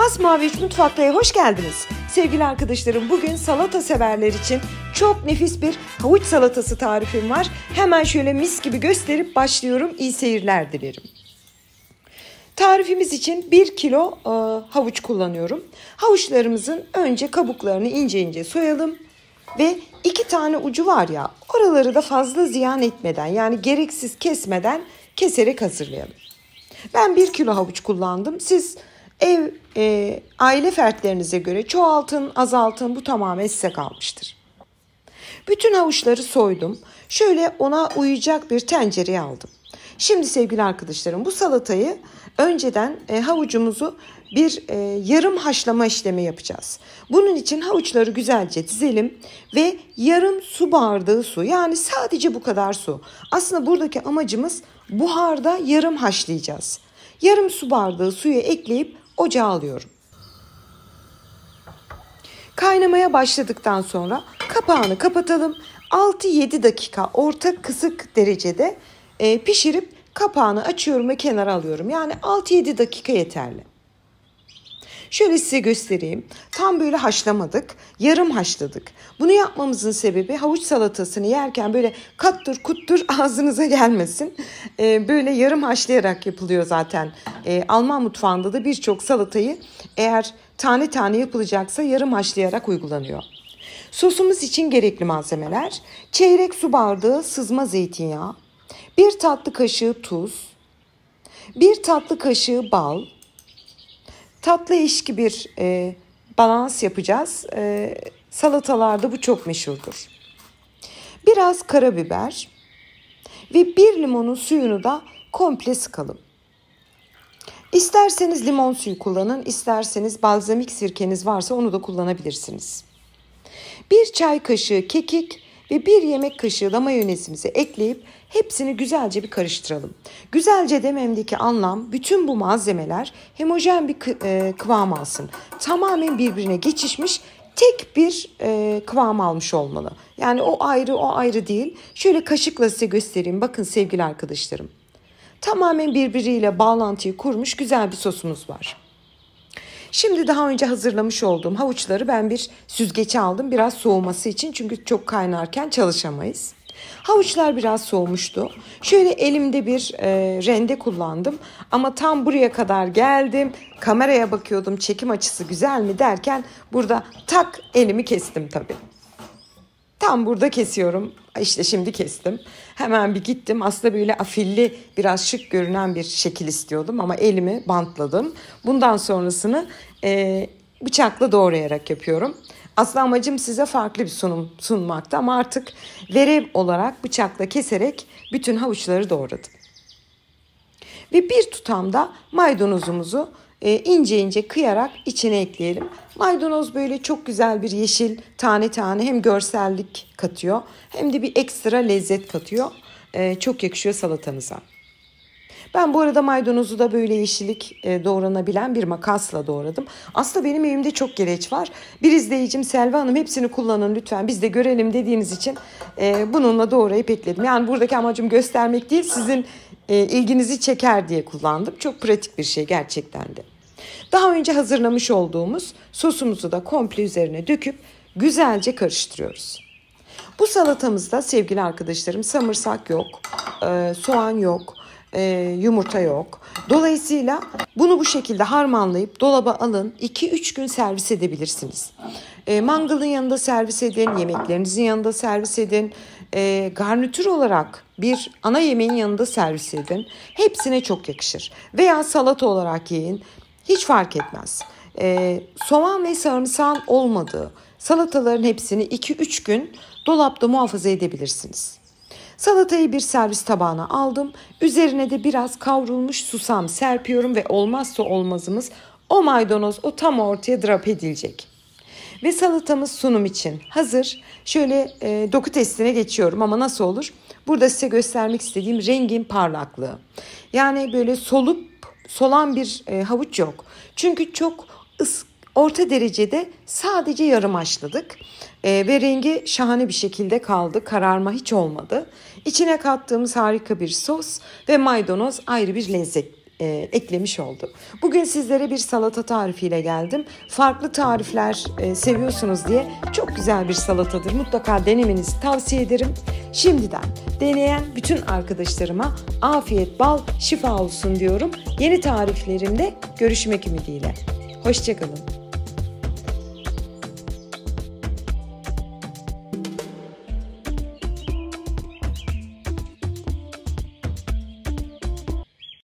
Masmavi Mutfakta'ya hoş geldiniz. Sevgili arkadaşlarım bugün salata severler için çok nefis bir havuç salatası tarifim var. Hemen şöyle mis gibi gösterip başlıyorum. İyi seyirler dilerim. Tarifimiz için 1 kilo e, havuç kullanıyorum. Havuçlarımızın önce kabuklarını ince ince soyalım ve iki tane ucu var ya oraları da fazla ziyan etmeden yani gereksiz kesmeden keserek hazırlayalım. Ben 1 kilo havuç kullandım. Siz Ev, e, aile fertlerinize göre çoğaltın, azaltın bu tamamen size kalmıştır. Bütün havuçları soydum. Şöyle ona uyacak bir tencereye aldım. Şimdi sevgili arkadaşlarım bu salatayı önceden e, havucumuzu bir e, yarım haşlama işlemi yapacağız. Bunun için havuçları güzelce dizelim ve yarım su bardağı su yani sadece bu kadar su. Aslında buradaki amacımız buharda yarım haşlayacağız. Yarım su bardağı suyu ekleyip ocağa alıyorum. Kaynamaya başladıktan sonra kapağını kapatalım. 6-7 dakika orta kısık derecede e, pişirip kapağını açıyorum ve kenara alıyorum. Yani 6-7 dakika yeterli. Şöyle size göstereyim. Tam böyle haşlamadık. Yarım haşladık. Bunu yapmamızın sebebi havuç salatasını yerken böyle kattır kuttur ağzınıza gelmesin. Ee, böyle yarım haşlayarak yapılıyor zaten. Ee, Alman mutfağında da birçok salatayı eğer tane tane yapılacaksa yarım haşlayarak uygulanıyor. Sosumuz için gerekli malzemeler çeyrek su bardağı sızma zeytinyağı, bir tatlı kaşığı tuz, bir tatlı kaşığı bal, tatlı eşki bir e, balans yapacağız. E, salatalarda bu çok meşhurdur. Biraz karabiber ve bir limonun suyunu da komple sıkalım. İsterseniz limon suyu kullanın, isterseniz balzamik sirkeniz varsa onu da kullanabilirsiniz. Bir çay kaşığı kekik ve bir yemek kaşığı da mayonezimizi ekleyip Hepsini güzelce bir karıştıralım. Güzelce dememdeki anlam bütün bu malzemeler homojen bir e, kıvam alsın. Tamamen birbirine geçişmiş tek bir e, kıvam almış olmalı. Yani o ayrı o ayrı değil. Şöyle kaşıkla size göstereyim. Bakın sevgili arkadaşlarım. Tamamen birbiriyle bağlantıyı kurmuş güzel bir sosumuz var. Şimdi daha önce hazırlamış olduğum havuçları ben bir süzgeçe aldım. Biraz soğuması için çünkü çok kaynarken çalışamayız. Havuçlar biraz soğumuştu. Şöyle elimde bir e, rende kullandım ama tam buraya kadar geldim. Kameraya bakıyordum çekim açısı güzel mi derken burada tak elimi kestim tabii. Tam burada kesiyorum. İşte şimdi kestim. Hemen bir gittim. Aslında böyle afilli biraz şık görünen bir şekil istiyordum ama elimi bantladım. Bundan sonrasını e, bıçakla doğrayarak yapıyorum. Aslında amacım size farklı bir sunum sunmaktı ama artık verev olarak bıçakla keserek bütün havuçları doğradım. Ve bir tutamda maydanozumuzu e, ince ince kıyarak içine ekleyelim. Maydanoz böyle çok güzel bir yeşil tane tane hem görsellik katıyor hem de bir ekstra lezzet katıyor. E, çok yakışıyor salatanıza. Ben bu arada maydanozu da böyle yeşillik e, doğranabilen bir makasla doğradım. Aslında benim evimde çok gereç var. Bir izleyicim Selva Hanım hepsini kullanın lütfen biz de görelim dediğiniz için e, bununla doğrayıp ekledim. Yani buradaki amacım göstermek değil sizin e, ilginizi çeker diye kullandım. Çok pratik bir şey gerçekten de. Daha önce hazırlamış olduğumuz sosumuzu da komple üzerine döküp güzelce karıştırıyoruz. Bu salatamızda sevgili arkadaşlarım samırsak yok, soğan yok, e, yumurta yok. Dolayısıyla bunu bu şekilde harmanlayıp dolaba alın. 2-3 gün servis edebilirsiniz. E, mangalın yanında servis edin, yemeklerinizin yanında servis edin. E, garnitür olarak bir ana yemeğin yanında servis edin. Hepsine çok yakışır. Veya salata olarak yiyin. Hiç fark etmez. E, soğan ve sarımsağın olmadığı salataların hepsini 2-3 gün dolapta muhafaza edebilirsiniz. Salatayı bir servis tabağına aldım. Üzerine de biraz kavrulmuş susam serpiyorum ve olmazsa olmazımız o maydanoz o tam ortaya drap edilecek. Ve salatamız sunum için hazır. Şöyle e, doku testine geçiyorum ama nasıl olur? Burada size göstermek istediğim rengin parlaklığı. Yani böyle solup solan bir e, havuç yok. Çünkü çok ıs, Orta derecede sadece yarım açladık e, ee, ve rengi şahane bir şekilde kaldı. Kararma hiç olmadı. İçine kattığımız harika bir sos ve maydanoz ayrı bir lezzet e, eklemiş oldu. Bugün sizlere bir salata tarifiyle geldim. Farklı tarifler e, seviyorsunuz diye çok güzel bir salatadır. Mutlaka denemenizi tavsiye ederim. Şimdiden deneyen bütün arkadaşlarıma afiyet bal şifa olsun diyorum. Yeni tariflerimde görüşmek ümidiyle. Hoşçakalın.